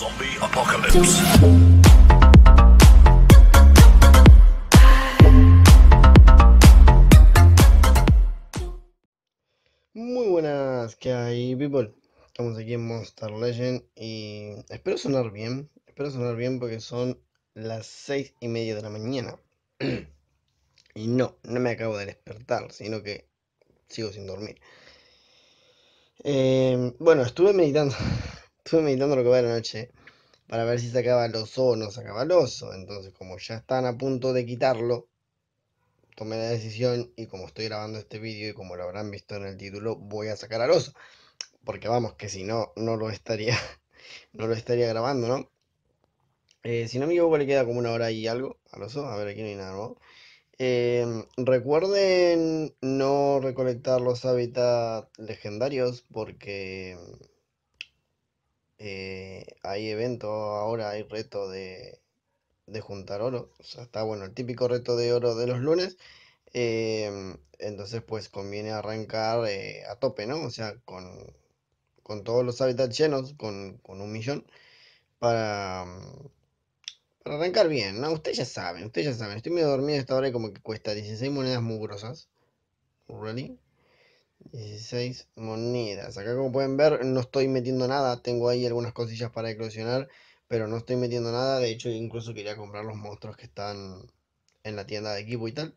Zombie Apocalypse. Muy buenas, que hay, people? Estamos aquí en Monster Legend y espero sonar bien. Espero sonar bien porque son las seis y media de la mañana. y no, no me acabo de despertar, sino que sigo sin dormir. Eh, bueno, estuve meditando Estuve meditando lo que va de la noche para ver si sacaba el oso o no sacaba el oso. Entonces, como ya están a punto de quitarlo, tomé la decisión y como estoy grabando este vídeo y como lo habrán visto en el título, voy a sacar al oso. Porque vamos, que si no, no lo estaría, no lo estaría grabando, ¿no? Eh, si no me equivoco, le queda como una hora y algo al oso. A ver, aquí no hay nada ¿no? Eh, recuerden no recolectar los hábitats legendarios porque eh, hay evento, ahora, hay reto de, de juntar oro. está bueno, el típico reto de oro de los lunes. Em, entonces, pues conviene arrancar eh, a tope, ¿no? O sea, con, todos los hábitats llenos, con, un millón, para, arrancar bien, ¿no? Ustedes ya saben, ustedes ya saben. Estoy medio dormido esta hora y como que cuesta 16 monedas mugrosas. ¿Really? 16 monedas. Acá como pueden ver no estoy metiendo nada. Tengo ahí algunas cosillas para eclosionar. Pero no estoy metiendo nada. De hecho incluso quería comprar los monstruos que están en la tienda de equipo y tal.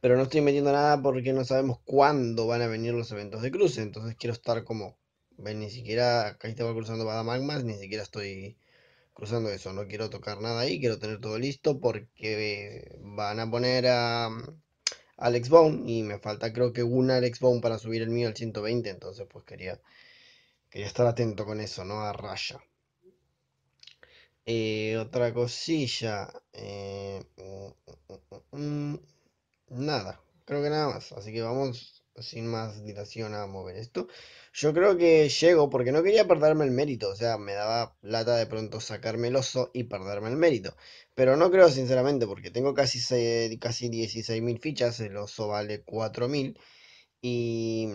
Pero no estoy metiendo nada porque no sabemos cuándo van a venir los eventos de cruce. Entonces quiero estar como... Ven, ni siquiera acá estaba cruzando para magmas. Ni siquiera estoy cruzando eso. No quiero tocar nada ahí. Quiero tener todo listo porque van a poner a Alex Bone y me falta creo que un Alex Bone para subir el mío al 120, entonces pues quería, quería estar atento con eso, ¿no? A raya. Eh, otra cosilla. Eh, mm, mm, mm, nada, creo que nada más. Así que vamos pues, sin más dilación a mover esto. Yo creo que llego porque no quería perderme el mérito, o sea, me daba plata de pronto sacarme el oso y perderme el mérito. Pero no creo sinceramente porque tengo casi, casi 16.000 fichas, el oso vale 4.000 y...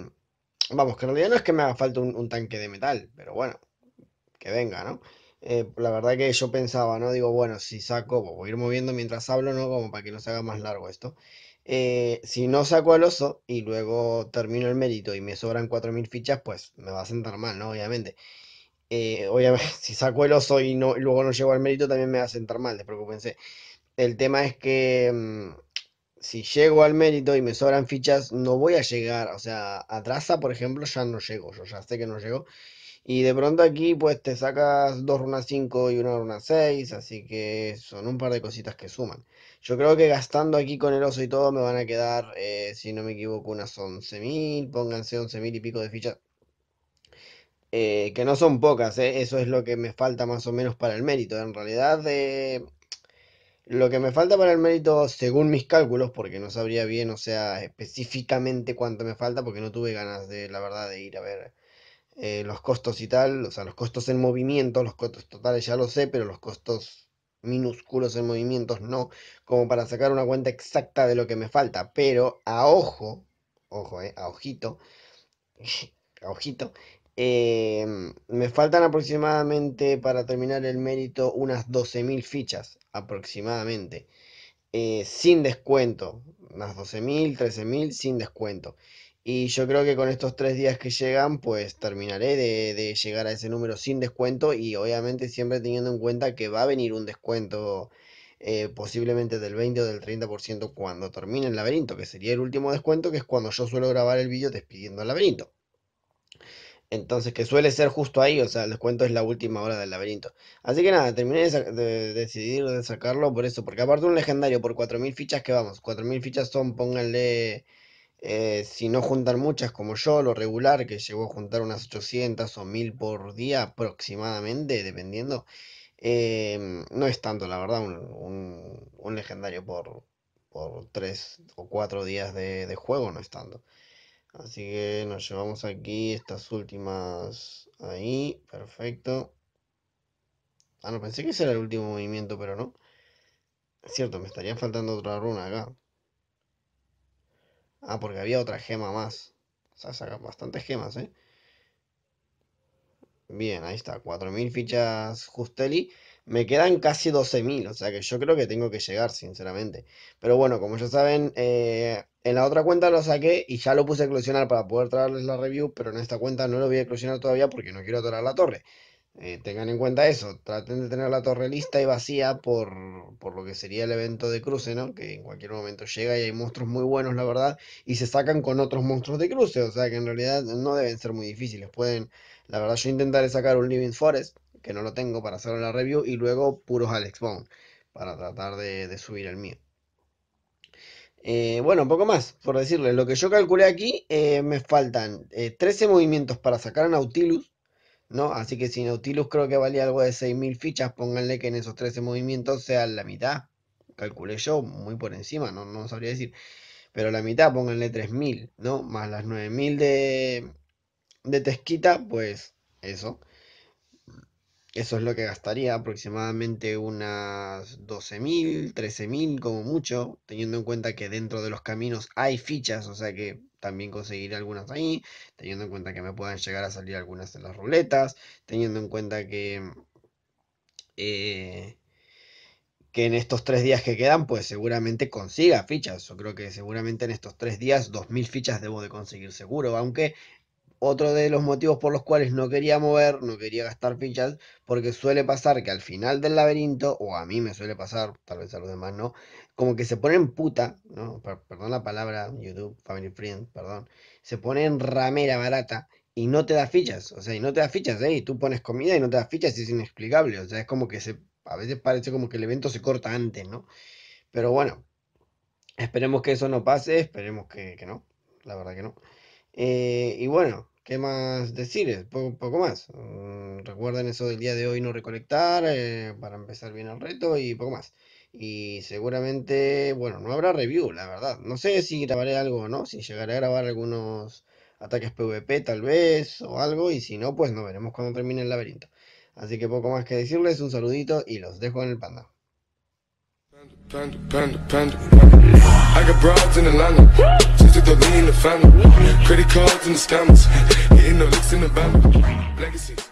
Vamos, que en realidad no es que me haga falta un, tanque de metal, pero bueno, que venga, ¿no? Eh, la verdad que yo pensaba, ¿no? Digo, bueno, si saco, pues, voy a ir moviendo mientras hablo, ¿no? Como para que no se haga más largo esto. Eh, si no saco el oso y luego termino el mérito y me sobran 4.000 fichas, pues me va a sentar mal, ¿no? Obviamente. Eh, obviamente, si saco el oso y luego no llego al mérito, también me va a sentar mal, despreocúpense. El tema es que mm, si llego al mérito y me sobran fichas, no voy a llegar, o sea, a atrasa, por ejemplo, ya no llego, yo ya sé que no llego. Y de pronto aquí pues te sacas dos runas 5 y una runa 6, así que son un par de cositas que suman. Yo creo que gastando aquí con el oso y todo me van a quedar, eh, si no me equivoco, unas 11.000, pónganse 11.000 y pico de fichas. Eh, que no son pocas, eh. eso es lo que me falta más o menos para el mérito. En realidad, eh, lo que me falta para el mérito, según mis cálculos, porque no sabría bien, o sea, específicamente cuánto me falta, porque no tuve ganas de, la verdad, de ir a ver eh, los costos y tal, o sea, los costos en movimiento, los costos totales ya lo sé, pero los costos minúsculos en movimientos no, como para sacar una cuenta exacta de lo que me falta, pero a ojo, ojo, eh, a ojito, a ojito, em, me faltan aproximadamente para terminar el mérito unas 12.000 fichas, aproximadamente, eh, sin descuento, unas 12.000, 13.000 sin descuento. Y yo creo que con estos tres días que llegan, pues terminaré de, llegar a ese número sin descuento y obviamente siempre teniendo en cuenta que va a venir un descuento eh, posiblemente del 20 o del 30% cuando termine el laberinto, que sería el último descuento, que es cuando yo suelo grabar el vídeo despidiendo el laberinto. Entonces, que suele ser justo ahí, o sea, el descuento es la última hora del laberinto. Así que nada, terminé de, de decidir de sacarlo por eso, porque aparte un legendario por 4.000 fichas que vamos, 4.000 fichas son, pónganle... Eh, si no juntan muchas como yo, lo regular, que llegó a juntar unas 800 o 1000 por día aproximadamente, dependiendo, em, no es tanto, la verdad, un, legendario por, por 3 o 4 días de, de, juego no es tanto. Así que nos llevamos aquí estas últimas ahí, perfecto. Ah, no, pensé que ese era el último movimiento, pero no. Es cierto, me estaría faltando otra runa acá. Ah, porque había otra gema más. O sea, saca bastantes gemas, ¿eh? Bien, ahí está. 4.000 fichas Justelli. Me quedan casi 12.000, o sea que yo creo que tengo que llegar, sinceramente. Pero bueno, como ya saben, eh, en la otra cuenta lo saqué y ya lo puse a eclosionar para poder traerles la review, pero en esta cuenta no lo voy a eclosionar todavía porque no quiero atorar la torre. Eh, tengan en cuenta eso, traten de tener la torre lista y vacía por, lo que sería el evento de cruce, ¿no? Que en cualquier momento llega y hay monstruos muy buenos, la verdad, y se sacan con otros monstruos de cruce, o sea que en realidad no deben ser muy difíciles. Pueden, la verdad, yo intentaré sacar un Living Forest, que no lo tengo para hacer la review, y luego puros Alex Bone, para tratar de, subir el mío. Bueno, eh, bueno, poco más por decirles. Lo que yo calculé aquí, eh, me faltan 13 movimientos para sacar a Nautilus ¿no? Así que si Nautilus creo que valía algo de 6.000 fichas, pónganle que en esos 13 movimientos sea la mitad. Calculé yo, muy por encima, no, sabría decir. Pero la mitad, pónganle 3.000, ¿no? Más las 9.000 de, de Tesquita, pues eso. Eso es lo que gastaría aproximadamente unas 12.000, 13.000 como mucho, teniendo en cuenta que dentro de los caminos hay fichas, o sea que también conseguir algunas ahí, teniendo en cuenta que me puedan llegar a salir algunas en las ruletas, teniendo en cuenta que, mm, eh, que en estos tres días que quedan, pues seguramente consiga fichas. Yo creo que seguramente en estos tres días, 2.000 fichas debo de conseguir seguro, aunque otro de los motivos por los cuales no quería mover, no quería gastar fichas, porque suele pasar que al final del laberinto, o a mí me suele pasar, tal vez a los demás no, como que se ponen puta, perdón la palabra, YouTube, Family Friend, perdón, se ponen ramera barata y no te da fichas, o sea, y no te da fichas, ¿eh? y tú pones comida y no te da fichas y es inexplicable, o sea, es como que se, a veces parece como que el evento se corta antes, ¿no? Pero bueno, esperemos que eso no pase, esperemos que, que no, la verdad que no. Eh, y bueno, ¿qué más decirles? Poco, más. Mm, recuerden eso del día de hoy no recolectar eh, para empezar bien el reto y poco más. Y seguramente, bueno, no habrá review, la verdad. No sé si grabaré algo o no, si llegaré a grabar algunos ataques PvP tal vez o algo, y si no, pues nos veremos cuando termine el laberinto. Así que poco más que decirles, un saludito y los dejo en el panda. I got broads in Atlanta, just to throw in the family. Credit cards and the scammers, hitting the licks in the band. Legacies.